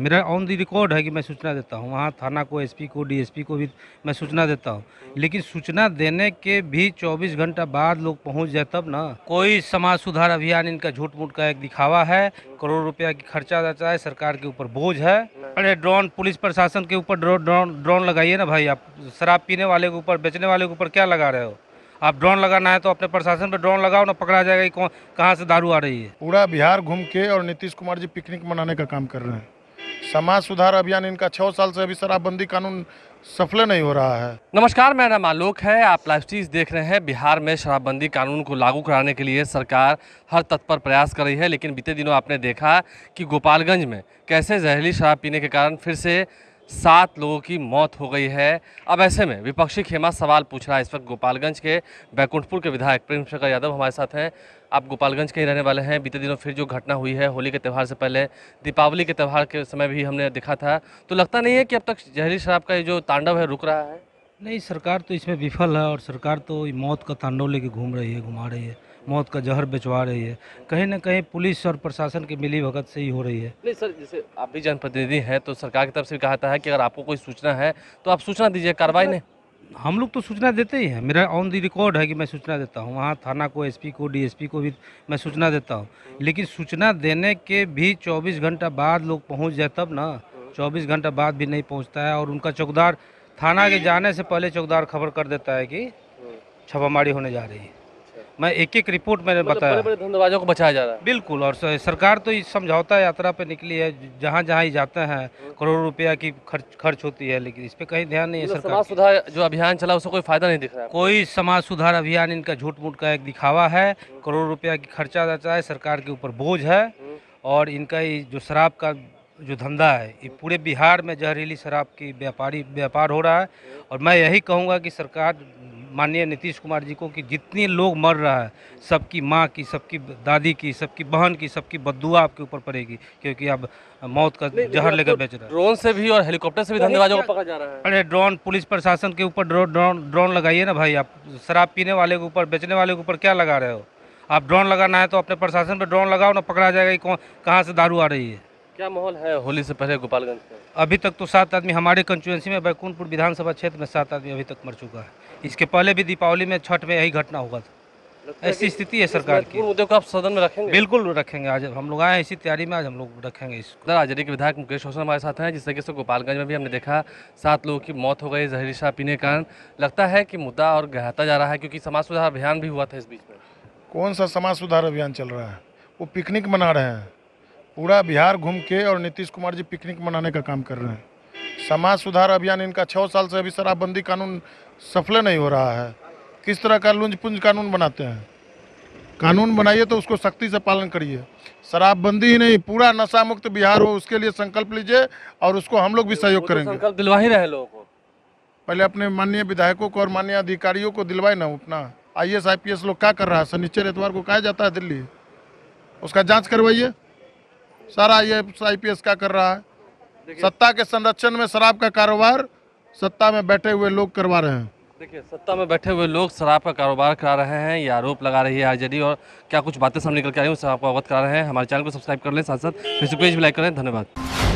मेरा on the record है कि मैं सूचना देता हूँ वहाँ थाना को एसपी को डीएसपी को भी मैं सूचना देता हूँ लेकिन सूचना देने के भी 24 घंटा बाद लोग पहुँच जाए तब ना कोई समाज सुधार अभियान इनका झूठ मूठ का एक दिखावा है करोड़ रुपया की खर्चा जाता है सरकार के ऊपर बोझ है अरे ड्रोन पुलिस प्रशासन के ऊपर ड्रोन लगाइए ना भाई आप शराब पीने वाले के ऊपर बेचने वाले के ऊपर क्या लगा रहे हो आप ड्रोन लगाना है तो अपने प्रशासन पे ड्रोन लगाओ ना पकड़ा जाएगा कहाँ से दारू आ रही है पूरा बिहार घूम के और नीतीश कुमार जी पिकनिक मनाने का काम कर रहे हैं समाज सुधार अभियान इनका छः साल से अभी शराबबंदी कानून सफल नहीं हो रहा है नमस्कार मेरा नाम आलोक है आप लाइव चीज देख रहे हैं बिहार में शराबबंदी कानून को लागू कराने के लिए सरकार हर तत्पर प्रयास कर रही है लेकिन बीते दिनों आपने देखा कि गोपालगंज में कैसे जहरीली शराब पीने के कारण फिर से सात लोगों की मौत हो गई है अब ऐसे में विपक्षी खेमा सवाल पूछ रहा है इस वक्त गोपालगंज के बैकुंठपुर के विधायक प्रेम शंकर यादव हमारे साथ हैं आप गोपालगंज के ही रहने वाले हैं बीते दिनों फिर जो घटना हुई है होली के त्यौहार से पहले दीपावली के त्यौहार के समय भी हमने देखा था तो लगता नहीं है कि अब तक जहरीली शराब का ये जो तांडव है रुक रहा है नहीं सरकार तो इसमें विफल है और सरकार तो मौत का तांडव लेके घूम रही है घुमा रही है मौत का जहर बेचवा रही है कहीं ना कहीं पुलिस और प्रशासन की मिली भगत से ही हो रही है नहीं सर जैसे आप भी जनप्रतिनिधि हैं तो सरकार की तरफ से कहा था है कि अगर आपको कोई सूचना है तो आप सूचना दीजिए कार्रवाई नहीं हम लोग तो सूचना देते ही हैं मेरा ऑन दी रिकॉर्ड है कि मैं सूचना देता हूँ वहाँ थाना को एसपी को डीएसपी को भी मैं सूचना देता हूँ लेकिन सूचना देने के भी 24 घंटा बाद लोग पहुँच जाए तब ना 24 घंटा बाद भी नहीं पहुँचता है और उनका चौकदार थाना के जाने से पहले चौकदार खबर कर देता है कि छापामारी होने जा रही है मैं एक एक रिपोर्ट मैंने मतलब बताया बड़े बड़े धंधेबाजों को बचाया जा रहा है बिल्कुल और सरकार तो इस समझौता यात्रा पे निकली है जहाँ जहाँ ही जाते हैं हाँ। करोड़ों रुपया की खर्च खर्च होती है लेकिन इस पर कहीं ध्यान नहीं है मतलब सरकार समाज सुधार जो अभियान चला उसको कोई फायदा नहीं दिख रहा है कोई समाज सुधार अभियान इनका झूठ मूठ का एक दिखावा है हाँ। करोड़ों रुपया की खर्चा जाता है सरकार के ऊपर बोझ है हाँ। और इनका जो शराब का जो धंधा है ये पूरे बिहार में जहरीली शराब की व्यापारी व्यापार हो रहा है और मैं यही कहूँगा कि सरकार माननीय नीतीश कुमार जी को कि जितने लोग मर रहा है सबकी माँ की सबकी दादी की सबकी बहन की सबकी बदुआ आपके ऊपर पड़ेगी क्योंकि अब मौत का जहर लेकर तो बेच रहे हैं ड्रोन से भी और हेलीकॉप्टर से भी धन्यवाद पकड़ा जा रहा है अरे ड्रोन पुलिस प्रशासन के ऊपर ड्रोन ड्रोन लगाइए ना भाई आप शराब पीने वाले के ऊपर बेचने वाले के ऊपर क्या लगा रहे हो आप ड्रोन लगाना है तो अपने प्रशासन पर ड्रोन लगाओ ना पकड़ा जाएगा कि कौन कहाँ से दारू आ रही है क्या माहौल है होली से पहले गोपालगंज अभी तक तो सात आदमी हमारे कंस्टिट्यूंसी में बैकुंठपुर विधानसभा क्षेत्र में सात आदमी अभी तक मर चुका है इसके पहले भी दीपावली में छठ में यही घटना हुआ था ऐसी स्थिति है सरकार की मुद्दे को आप सदन में रखेंगे बिल्कुल रखेंगे आज हम लोग आए इसी तैयारी में आज हम लोग रखेंगे इसको आजादी के विधायक मुकेश रोशन हमारे साथ हैं जिस तरीके से गोपालगंज में भी हमने देखा सात लोगों की मौत हो गई जहरी शाह पीने के कारण लगता है कि मुद्दा और गहराता जा रहा है क्योंकि समाज सुधार अभियान भी हुआ था इस बीच में कौन सा समाज सुधार अभियान चल रहा है वो पिकनिक मना रहे हैं पूरा बिहार घूम के और नीतीश कुमार जी पिकनिक मनाने का काम कर रहे हैं समाज सुधार अभियान इनका छः साल से अभी शराबबंदी कानून सफल नहीं हो रहा है किस तरह का लुंज पुंज कानून बनाते हैं कानून बनाइए तो उसको सख्ती से पालन करिए शराबबंदी ही नहीं पूरा नशा मुक्त बिहार हो उसके लिए संकल्प लीजिए और उसको हम लोग भी तो सहयोग करेंगे संकल्प दिलवा ही रहे लोगों को पहले अपने माननीय विधायकों को और माननीय अधिकारियों को दिलवाए ना अपना आई एस लोग क्या कर रहा है सनिचर एतवार को कहा जाता है दिल्ली उसका जाँच करवाइए सारा ये आईपीएस का कर रहा है सत्ता के संरक्षण में शराब का कारोबार सत्ता में बैठे हुए लोग करवा रहे हैं देखिए सत्ता में बैठे हुए लोग शराब का कारोबार करा रहे हैं या आरोप लगा रही है आरजेडी और क्या कुछ बातें सामने निकल के आई हूँ उससे आपको अवगत करा रहे हैं हमारे चैनल को सब्सक्राइब कर लें साथ साथ फेसबुक पेज भी लाइक करें धन्यवाद